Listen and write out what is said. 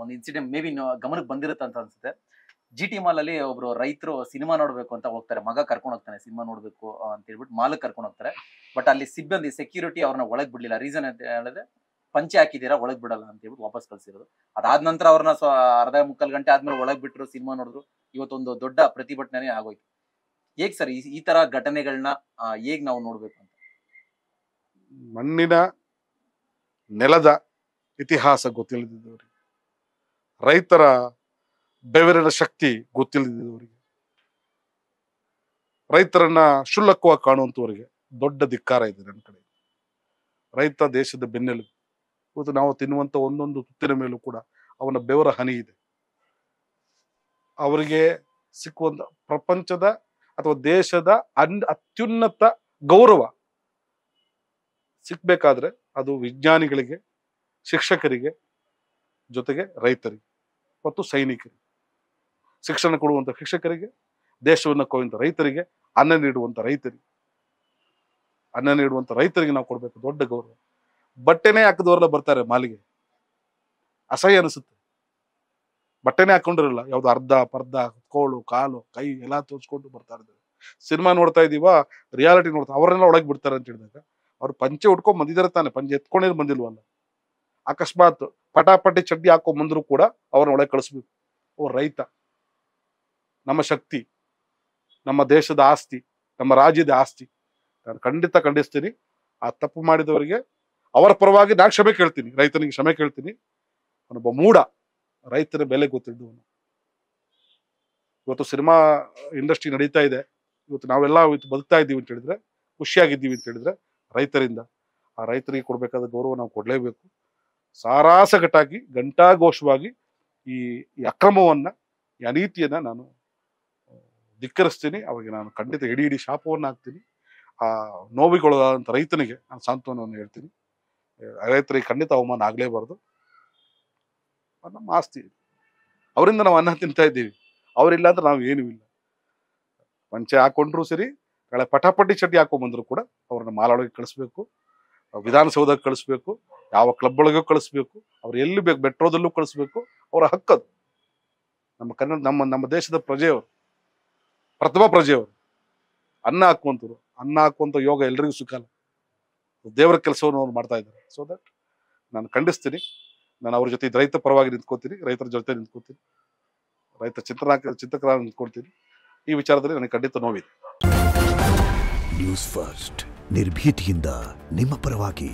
ಒಂದು incident may be ಗಮನಕ್ಕೆ ಬಂದಿರುತ್ತೆ ಅಂತ ಅನ್ಸುತ್ತೆ ಜಿ ಟಿ ಮಾಲ್ ಅಲ್ಲಿ ಒಬ್ರು ರೈತರು ಸಿನಿಮಾ ನೋಡ್ಬೇಕು ಅಂತ ಹೋಗ್ತಾರೆ ಮಗ ಕರ್ಕೊಂಡು ಹೋಗ್ತಾನೆ ಸಿನಿಮಾ ನೋಡ್ಬೇಕು ಅಂತ ಹೇಳ್ಬಿಟ್ಟು ಮಾಲ್ ಕರ್ಕೊಂಡು ಹೋಗ್ತಾರೆ ಬಟ್ ಅಲ್ಲಿ ಸಿಬ್ಬಂದಿ ಸೆಕ್ಯೂರಿಟಿ ಅವ್ರನ್ನ ಒಳಗ್ ಬಿಡ್ಲಿಲ್ಲ ರೀಸನ್ ಅಂತ ಹೇಳಿದ್ರೆ ಪಂಚೆ ಹಾಕಿದೀರಾ ಒಳಗ್ ಬಿಡಲ್ಲ ಅಂತ ಹೇಳ್ಬಿಟ್ಟು ವಾಪಸ್ ಕಳ್ಸಿರೋದು ಅದಾದ ನಂತರ ಅವ್ರನ್ನ ಅರ್ಧ ಮುಕ್ಕಾಲ್ ಗಂಟೆ ಆದ್ಮೇಲೆ ಒಳಗ್ ಬಿಟ್ಟರು ಸಿನಿಮಾ ನೋಡಿದ್ರು ಇವತ್ತೊಂದು ದೊಡ್ಡ ಪ್ರತಿಭಟನೆ ಆಗೋಯ್ತು ಹೇಗ್ ಸರ್ ಈ ತರ ಘಟನೆಗಳನ್ನ ಹೇಗ್ ನಾವು ನೋಡ್ಬೇಕು ಅಂತ ಮಣ್ಣಿನ ನೆಲದ ಇತಿಹಾಸ ಗೊತ್ತಿಲ್ಲದಿದ್ದವ್ರಿ ರೈತರ ಬೆವರಿನ ಶಕ್ತಿ ಗೊತ್ತಿಲ್ಲದವರಿಗೆ ರೈತರನ್ನ ಶುಲ್ಲಕವಾಗಿ ಕಾಣುವಂಥವರಿಗೆ ದೊಡ್ಡ ಧಿಕ್ಕಾರ ಇದೆ ನನ್ನ ಕಡೆ ರೈತ ದೇಶದ ಬೆನ್ನೆಲುಬು ಇವತ್ತು ನಾವು ತಿನ್ನುವಂಥ ಒಂದೊಂದು ತುತ್ತಿನ ಮೇಲೂ ಕೂಡ ಅವನ ಬೆವರ ಹನಿ ಇದೆ ಅವರಿಗೆ ಸಿಕ್ಕುವಂಥ ಪ್ರಪಂಚದ ಅಥವಾ ದೇಶದ ಅನ್ ಅತ್ಯುನ್ನತ ಗೌರವ ಸಿಕ್ಕಬೇಕಾದ್ರೆ ಅದು ವಿಜ್ಞಾನಿಗಳಿಗೆ ಶಿಕ್ಷಕರಿಗೆ ಜೊತೆಗೆ ರೈತರಿಗೆ ಮತ್ತು ಸೈನಿಕರಿಗೆ ಶಿಕ್ಷಣ ಕೊಡುವಂತ ಶಿಕ್ಷಕರಿಗೆ ದೇಶವನ್ನು ಕೊಡುವಂಥ ರೈತರಿಗೆ ಅನ್ನ ನೀಡುವಂತ ರೈತರಿಗೆ ಅನ್ನ ನೀಡುವಂತ ರೈತರಿಗೆ ನಾವು ಕೊಡಬೇಕು ದೊಡ್ಡ ಗೌರವ ಬಟ್ಟೆನೇ ಹಾಕಿದವರೆಲ್ಲ ಬರ್ತಾರೆ ಮಾಲಿಗೆ ಅಸಹ್ಯ ಅನಿಸುತ್ತೆ ಬಟ್ಟೆನೇ ಹಾಕೊಂಡಿರಲ್ಲ ಯಾವ್ದು ಅರ್ಧ ಪರ್ಧ ಕೋಳು ಕಾಲು ಕೈ ಎಲ್ಲ ತೋರಿಸ್ಕೊಂಡು ಬರ್ತಾ ಇದ್ದಾರೆ ಸಿನಿಮಾ ನೋಡ್ತಾ ಇದೀವ ರಿಯಾಲಿಟಿ ನೋಡ್ತಾ ಅವರೆಲ್ಲ ಒಳಗೆ ಬಿಡ್ತಾರೆ ಅಂತ ಹೇಳಿದಾಗ ಅವ್ರು ಪಂಚೆ ಉಟ್ಕೊಂಡ್ ಬಂದಿದಾರೆ ತಾನೆ ಪಂಚೆ ಎತ್ಕೊಂಡೇನು ಬಂದಿಲ್ವಲ್ಲ ಅಕಸ್ಮಾತ್ ಪಟಾಪಟಿ ಚಡ್ಡಿ ಹಾಕೋ ಮುಂದ್ರು ಕೂಡ ಅವ್ರನ್ನ ಒಳಗೆ ಕಳಿಸ್ಬೇಕು ಓ ರೈತ ನಮ್ಮ ಶಕ್ತಿ ನಮ್ಮ ದೇಶದ ಆಸ್ತಿ ನಮ್ಮ ರಾಜ್ಯದ ಆಸ್ತಿ ನಾನು ಖಂಡಿತ ಖಂಡಿಸ್ತೀನಿ ಆ ತಪ್ಪು ಮಾಡಿದವರಿಗೆ ಅವರ ಪರವಾಗಿ ನಾನು ಕ್ಷಮೆ ಕೇಳ್ತೀನಿ ರೈತನಿಗೆ ಕ್ಷಮೆ ಕೇಳ್ತೀನಿ ಅವನೊಬ್ಬ ಮೂಡ ರೈತರ ಬೆಲೆ ಅವನು ಇವತ್ತು ಸಿನಿಮಾ ಇಂಡಸ್ಟ್ರಿ ನಡೀತಾ ಇದೆ ಇವತ್ತು ನಾವೆಲ್ಲ ಇವತ್ತು ಬದುಕ್ತಾ ಇದ್ದೀವಿ ಅಂತ ಹೇಳಿದ್ರೆ ಖುಷಿಯಾಗಿದ್ದೀವಿ ಅಂತ ಹೇಳಿದ್ರೆ ರೈತರಿಂದ ಆ ರೈತರಿಗೆ ಕೊಡಬೇಕಾದ ಗೌರವ ನಾವು ಕೊಡಲೇಬೇಕು ಸಾರಾಸಗಟಾಗಿ ಘಂಟಾಘೋಷವಾಗಿ ಈ ಈ ಅಕ್ರಮವನ್ನ ಈ ಅನೀತಿಯನ್ನ ನಾನು ಧಿಕ್ಕರಿಸ್ತೀನಿ ಅವಾಗ ನಾನು ಖಂಡಿತ ಇಡೀ ಇಡೀ ಶಾಪವನ್ನು ಹಾಕ್ತೀನಿ ಆ ನೋವಿಗೊಳಗಾದಂಥ ರೈತನಿಗೆ ನಾನು ಸಾಂತ್ವನವನ್ನು ಹೇಳ್ತೀನಿ ರೈತರಿಗೆ ಖಂಡಿತ ಅವಮಾನ ಆಗಲೇಬಾರ್ದು ನಮ್ಮ ಆಸ್ತಿ ಅವರಿಂದ ನಾವು ಅನ್ನ ತಿಂತಾ ಇದ್ದೀವಿ ಅವರಿಲ್ಲ ಅಂದ್ರೆ ನಾವು ಏನೂ ಇಲ್ಲ ಪಂಚೆ ಹಾಕೊಂಡ್ರು ಸರಿ ಕಳೆ ಪಟಾಪಟಿ ಚಡ್ಡಿ ಹಾಕೊಂಡ್ಬಂದ್ರು ಕೂಡ ಅವ್ರನ್ನ ಮಾಲೊಳಗೆ ಕಳಿಸ್ಬೇಕು ವಿಧಾನಸೌಧಕ್ಕೆ ಕಳಿಸ್ಬೇಕು ಯಾವ ಕ್ಲಬ್ ಒಳಗೂ ಕಳಿಸ್ಬೇಕು ಅವ್ರು ಎಲ್ಲಿ ಬೇಕು ಮೆಟ್ರೋದಲ್ಲೂ ಕಳಿಸ್ಬೇಕು ಅವರ ಹಕ್ಕದು ನಮ್ಮ ಕನ್ನಡ ನಮ್ಮ ನಮ್ಮ ದೇಶದ ಪ್ರಜೆಯವರು ಪ್ರಥಮ ಪ್ರಜೆಯವರು ಅನ್ನ ಹಾಕುವಂಥವ್ರು ಅನ್ನ ಹಾಕುವಂಥ ಯೋಗ ಎಲ್ರಿಗೂ ಸುಖಾಲ ದೇವರ ಕೆಲಸವನ್ನು ಅವ್ರು ಮಾಡ್ತಾ ಇದ್ದಾರೆ ಸೊ ದಟ್ ನಾನು ಖಂಡಿಸ್ತೀನಿ ನಾನು ಅವ್ರ ಜೊತೆ ರೈತ ಪರವಾಗಿ ನಿಂತ್ಕೋತೀನಿ ರೈತರ ಜೊತೆ ನಿಂತ್ಕೋತೀನಿ ರೈತ ಚಿಂತನಾ ಚಿಂತಕರಾಗಿ ನಿಂತ್ಕೊಳ್ತೀನಿ ಈ ವಿಚಾರದಲ್ಲಿ ನನಗೆ ಖಂಡಿತ ನೋವಿದೆ ನ್ಯೂಸ್ ಫಸ್ಟ್ ನಿರ್ಭೀತಿಯಿಂದ ನಿಮ್ಮ ಪರವಾಗಿ